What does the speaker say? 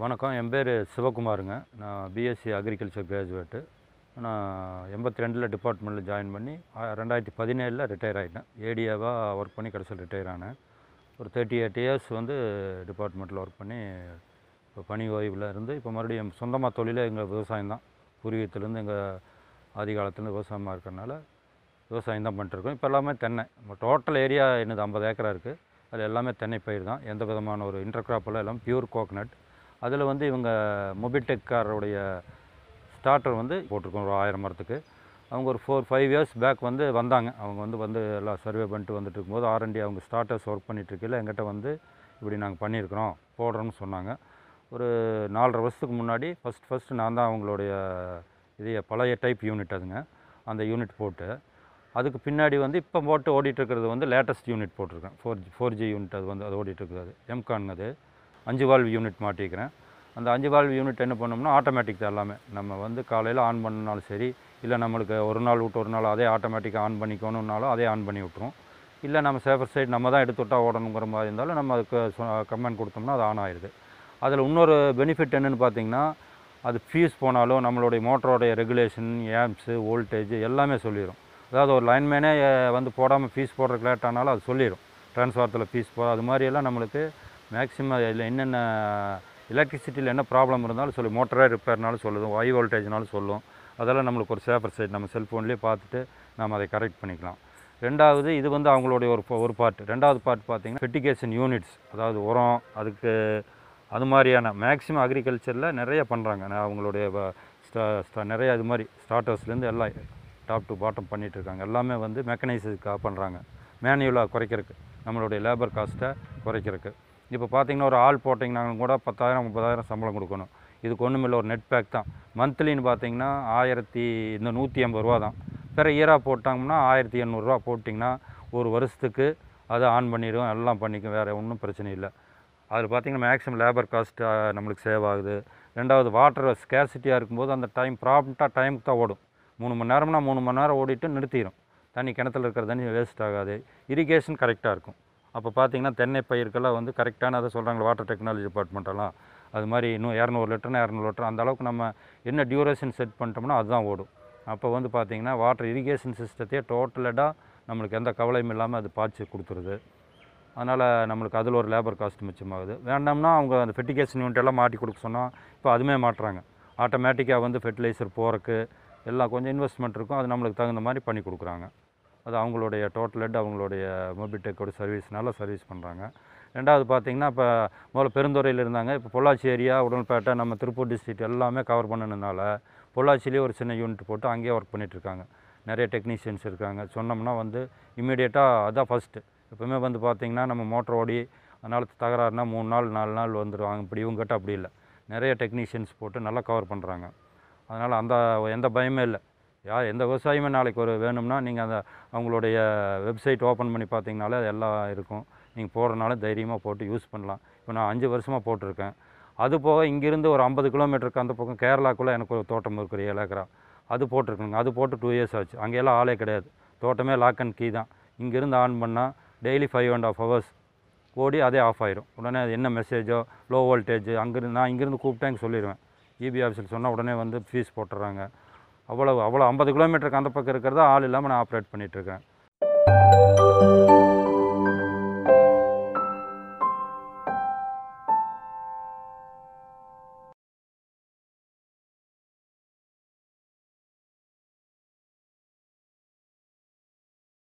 வணக்கம் என் பேர் சிவகுமாருங்க நான் பிஎஸ்சி அக்ரிகல்ச்சர் கிராஜுவேட்டு நான் எண்பத்தி ரெண்டில் டிபார்ட்மெண்ட்டில் ஜாயின் பண்ணி ரெண்டாயிரத்தி பதினேழில் ரிட்டையர் ஆகிட்டேன் ஏடியாவாக ஒர்க் பண்ணி கடைசியில் ரிட்டையர் ஆனேன் ஒரு தேர்ட்டி எயிட் இயர்ஸ் வந்து டிபார்ட்மெண்ட்டில் ஒர்க் பண்ணி இப்போ பணி ஓய்வில் இருந்து இப்போ மறுபடியும் சொந்தமாக தொழிலே எங்கள் விவசாயம் தான் பூர்வீகத்துலேருந்து எங்கள் ஆதி காலத்துலேருந்து விவசாயமாக இருக்கிறனால விவசாயம் தான் பண்ணிட்டுருக்கோம் இப்போ எல்லாமே தென்னை நம்ம டோட்டல் ஏரியா என்னது ஐம்பது ஏக்கரா இருக்குது அது எல்லாமே தென்னை பயிர் தான் எந்த விதமான ஒரு இன்டர்கிராப்பெல்லாம் எல்லாம் பியூர் கோக்னட் அதில் வந்து இவங்க மொபிடெக்காரருடைய ஸ்டார்டர் வந்து போட்டிருக்கோம் ஒரு ஆயிரம் மரத்துக்கு அவங்க ஒரு ஃபோர் ஃபைவ் இயர்ஸ் பேக் வந்து வந்தாங்க அவங்க வந்து வந்து எல்லாம் சர்வே பண்ணிட்டு வந்துட்டு இருக்கும்போது ஆரண்டி அவங்க ஸ்டார்டர்ஸ் ஒர்க் பண்ணிகிட்ருக்கையில் எங்கிட்ட வந்து இப்படி நாங்கள் பண்ணியிருக்கிறோம் போடுறோம்னு சொன்னாங்க ஒரு நாலரை வருஷத்துக்கு முன்னாடி ஃபஸ்ட் ஃபஸ்ட்டு நான் தான் அவங்களுடைய இதைய பழைய டைப் யூனிட் அதுங்க அந்த யூனிட் போட்டு அதுக்கு பின்னாடி வந்து இப்போ போட்டு ஓடிட்டுருக்கிறது வந்து லேட்டஸ்ட் யூனிட் போட்டிருக்கேன் four G four G unit அது வந்து அது ஓடிட்டுருக்குது எம்கான் அது அஞ்சு வால்வ் யூனிட் மாட்டிக்கிறேன் அந்த அஞ்சு வால்வ் யூனிட் என்ன பண்ணோம்னா ஆட்டோமேட்டிக் தான் எல்லாமே நம்ம வந்து காலையில் ஆன் பண்ணாலும் சரி இல்லை நம்மளுக்கு ஒரு நாள் விட்டு ஒரு நாள் அதே ஆட்டோமேட்டிக்காக ஆன் பண்ணிக்கணுன்னாலும் அதே ஆன் பண்ணி விட்ரும் இல்லை நம்ம சேஃபர் சைட் நம்ம தான் எடுத்து விட்டால் ஓடணுங்கிற மாதிரி இருந்தாலும் நம்ம அதுக்கு கமெண்ட் கொடுத்தோம்னா அது ஆன் ஆயிடுது அதில் இன்னொரு பெனிஃபிட் என்னென்னு பார்த்தீங்கன்னா அது ஃபியூஸ் போனாலும் நம்மளுடைய மோட்டரோடைய ரெகுலேஷன் ஏம்ஸு வோல்டேஜ் எல்லாமே சொல்லிடும் அதாவது ஒரு லைன்மேனே வந்து போடாமல் ஃபீஸ் போடுறதுக்கு லேட் ஆனாலும் அது சொல்லிடும் ட்ரான்ஸ்ஃபாரத்தில் ஃபீஸ் போட அது மாதிரியெல்லாம் நம்மளுக்கு மேக்ஸிமம் இதில் என்னென்ன எலக்ட்ரிசிட்டியில் என்ன ப்ராப்ளம் இருந்தாலும் சொல்லி மோட்டராக ரிப்பேர்னாலும் சொல்லுவோம் ஹை வோல்டேஜ்னாலும் சொல்லும் அதெல்லாம் நம்மளுக்கு ஒரு சேஃபர் சைட் நம்ம செல்ஃபோன்லேயே பார்த்துட்டு நம்ம அதை கரெக்ட் பண்ணிக்கலாம் ரெண்டாவது இது வந்து அவங்களுடைய ஒரு ஒரு பார்ட் ரெண்டாவது பார்ட் பார்த்திங்கன்னா ஃபெட்டிகேஷன் யூனிட்ஸ் அதாவது உரம் அதுக்கு அது மாதிரியான மேக்ஸிமம் அக்ரிகல்ச்சரில் நிறைய பண்ணுறாங்க அவங்களுடைய நிறைய இது மாதிரி ஸ்டார்டர்ஸ்லேருந்து எல்லாம் டாப் டு பாட்டம் பண்ணிகிட்ருக்காங்க எல்லாமே வந்து மெக்கனைஸுக்காக பண்ணுறாங்க மேனுவலாக குறைக்கிறதுக்கு நம்மளுடைய லேபர் காஸ்ட்டை குறைக்கிறதுக்கு இப்போ பார்த்தீங்கன்னா ஒரு ஆள் போட்டிங்கனாலும் கூட பத்தாயிரம் முப்பதாயிரம் சம்பளம் கொடுக்கணும் இதுக்கு ஒன்றுமில்ல ஒரு நெட் பேக் தான் மந்த்லின்னு பார்த்தீங்கன்னா ஆயிரத்தி இந்த நூற்றி ஐம்பது ரூபா தான் பிற இயராக போட்டாங்கன்னா ஆயிரத்தி எண்ணூறுரூவா போட்டிங்கன்னா ஒரு வருஷத்துக்கு அதை ஆன் பண்ணிடுவோம் எல்லாம் பண்ணிக்கும் வேறு ஒன்றும் பிரச்சனை இல்லை அதில் பார்த்திங்கன்னா மேக்ஸிமம் லேபர் காஸ்ட்டு நம்மளுக்கு சேவ் ஆகுது ரெண்டாவது வாட்டர் ஸ்கேசிட்டியாக இருக்கும்போது அந்த டைம் ப்ராப்ளம்ட்டாக டைமுக்கு தான் ஓடும் மூணு மணி நேரம்னா மூணு மணி நேரம் ஓடிட்டு நிறுத்திடும் தண்ணி கிணத்துல இருக்கிற தண்ணி வேஸ்ட் ஆகாது இரிகேஷன் கரெக்டாக இருக்கும் அப்போ பார்த்தீங்கன்னா தென்னை பயிர்கள்லாம் வந்து கரெக்டான அதை சொல்கிறாங்க வாட்டர் டெக்னாலஜி டிபார்ட்மெண்ட்டெல்லாம் அது மாதிரி இன்னும் இரநூறு லிட்டர்னா இரநூறு லிட்டர் அந்த அளவுக்கு நம்ம என்ன டியூரேஷன் செட் பண்ணிட்டோம்னா அதுதான் ஓடும் அப்போ வந்து பார்த்திங்கன்னா வாட்டர் இரிகேஷன் சிஸ்டத்தையே டோட்டலடாக நம்மளுக்கு எந்த கவலையும் இல்லாமல் அது பாய்ச்சி கொடுத்துருது அதனால் நம்மளுக்கு அதில் ஒரு லேபர் காஸ்ட் மிச்சமாகுது வேண்டாம்னா அவங்க அந்த ஃபெட்டிகேஷன் யூனிட் மாட்டி கொடுக்க சொன்னால் இப்போ அதுவுமே மாட்டுறாங்க ஆட்டோமேட்டிக்காக வந்து ஃபெர்டிலைசர் போகிறக்கு எல்லாம் கொஞ்சம் இன்வெஸ்ட்மெண்ட் இருக்கும் அது நம்மளுக்கு தகுந்த மாதிரி பண்ணி கொடுக்குறாங்க அது அவங்களுடைய ஹெட் அவங்களுடைய மொபிடெக்கோட நல்லா சர்வீஸ் பண்ணுறாங்க ரெண்டாவது பார்த்திங்கன்னா இப்போ முதல்ல பெருந்துறையில் இருந்தாங்க இப்போ பொள்ளாச்சி ஏரியா உடல்பேட்டை நம்ம திருப்பூர் டிஸ்ட்ரிக்ட் எல்லாமே கவர் பண்ணணுனால பொள்ளாச்சிலேயே ஒரு சின்ன யூனிட் போட்டு அங்கேயே ஒர்க் பண்ணிகிட்ருக்காங்க நிறைய டெக்னீஷியன்ஸ் இருக்காங்க சொன்னோம்னா வந்து இம்மிடியேட்டாக அதான் ஃபஸ்ட்டு எப்போவுமே வந்து பார்த்திங்கன்னா நம்ம மோட்டர் ஓடி அதனால் தகராறுனா மூணு நாள் நாலு நாள் வந்துடுவாங்க இப்படி இவங்ககிட்ட அப்படி இல்லை நிறைய டெக்னீஷியன்ஸ் போட்டு நல்லா கவர் பண்ணுறாங்க அதனால் அந்த எந்த பயமே இல்லை யார் எந்த விவசாயமே நாளைக்கு ஒரு வேணும்னா நீங்கள் அந்த அவங்களுடைய வெப்சைட் ஓப்பன் பண்ணி பார்த்தீங்கனாலே அது எல்லாம் இருக்கும் நீங்கள் போடுறனால தைரியமாக போட்டு யூஸ் பண்ணலாம் இப்போ நான் அஞ்சு வருஷமாக போட்டிருக்கேன் அது போக இங்கேருந்து ஒரு ஐம்பது கிலோமீட்டருக்கு அந்த பக்கம் கேரளாக்குள்ளே எனக்கு ஒரு தோட்டம் இருக்கிற ஏழு ஏக்கரா அது போட்டிருக்கணுங்க அது போட்டு டூ இயர்ஸ் ஆச்சு அங்கேயெல்லாம் ஆளே கிடையாது தோட்டமே லாக் அண்ட் கீ தான் இங்கேருந்து ஆன் பண்ணால் daily five and half hours ஓடி அதே ஆஃப் ஆயிரும் உடனே அது என்ன மெசேஜோ லோ வோல்டேஜ் அங்கேருந்து நான் இங்கேருந்து கூப்பிட்டேன் சொல்லிடுவேன் இபி e ஆஃபீஸில் சொன்னால் உடனே வந்து ஃபீஸ் போட்டுறாங்க அவ்வளவு அவ்வளோ ஐம்பது கிலோமீட்டருக்கு அந்த பக்கம் இருக்கிறத ஆள் இல்லாமல் நான் ஆப்ரேட் பண்ணிகிட்ருக்கேன்